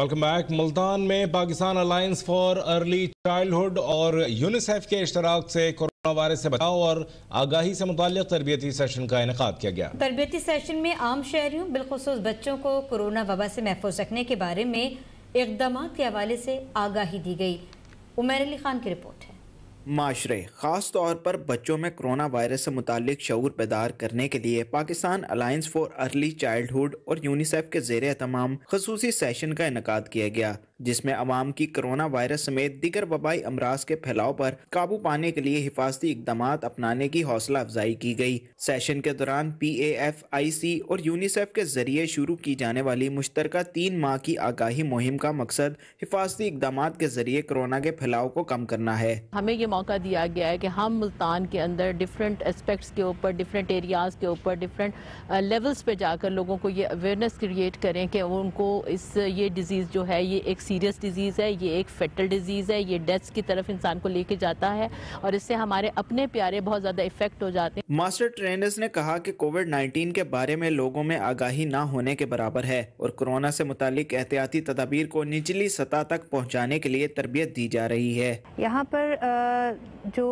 welcome back Multan में Pakistan alliance for early childhood और UNICEF के इश्तराक से कोरोना वायरस से बचाव और आगाही से मुतल तरबियती सेशन का इनका किया गया तरबियती सेशन में आम शहरियों बिलखसूस बच्चों को कोरोना वबा से महफूज रखने के बारे में इकदाम के हवाले से आगाही दी गई उमेर अली खान की रिपोर्ट माशरे ख़ास तौर पर बच्चों में कोरोना वायरस से मुतालिक शूर बेदार करने के लिए Pakistan alliance for early childhood और यूनिसेफ के जेर तमाम खसूसी सेशन का इनका किया गया जिसमें अवाम की कोरोना वायरस समेत दिगर वबाई अमराज के फैलाव पर काबू पाने के लिए हिफाजती इकदाम अपनाने की हौसला अफजाई की गई सेशन के दौरान पी ए एफ आई सी और यूनिसेफ के जरिए शुरू की जाने वाली मुश्तर तीन माह की आगाही मुहिम का मकसद हिफाजती इकदाम के जरिए कोरोना के फैलाव को कम करना है हमें ये मौका दिया गया है की हम मुल्तान के अंदर डिफरेंट एस्पेक्ट के ऊपर डिफरेंट एरियाज के ऊपर डिफरेंट लेवल्स पे जाकर लोगों को ये अवेयरनेस क्रिएट करें कि उनको इस ये डिजीज़ जो है ये एक सीरियस डिजीज़ है ये एक फेटल डिजीज़ है ये डेथ्स की तरफ इंसान को लेके जाता है और इससे हमारे अपने प्यारे बहुत ज़्यादा इफेक्ट हो जाते हैं मास्टर ट्रेनर्स ने कहा कि कोविड नाइन्टीन के बारे में लोगों में आगाही ना होने के बराबर है और कोरोना से मुतालिक एहतियाती तदाबीर को निचली सतह तक पहुँचाने के लिए तरबियत दी जा रही है यहाँ पर जो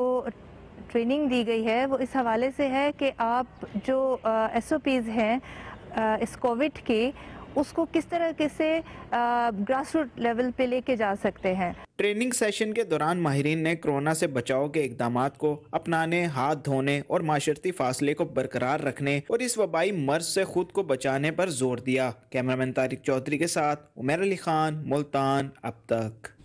ट्रेनिंग दी गई है वो इस हवाले से है कि आप जो एस ओ पीज़ हैं इस कोविड के उसको किस तरह से ग्रास रूट लेवल पे लेके जा सकते हैं ट्रेनिंग सेशन के दौरान माहरीन ने कोरोना से बचाव के इकदाम को अपनाने हाथ धोने और माशरती फासले को बरकरार रखने और इस वबाई मर्ज से खुद को बचाने पर जोर दिया कैमरामैन तारिक चौधरी के साथ उमेर अली खान मुल्तान अब तक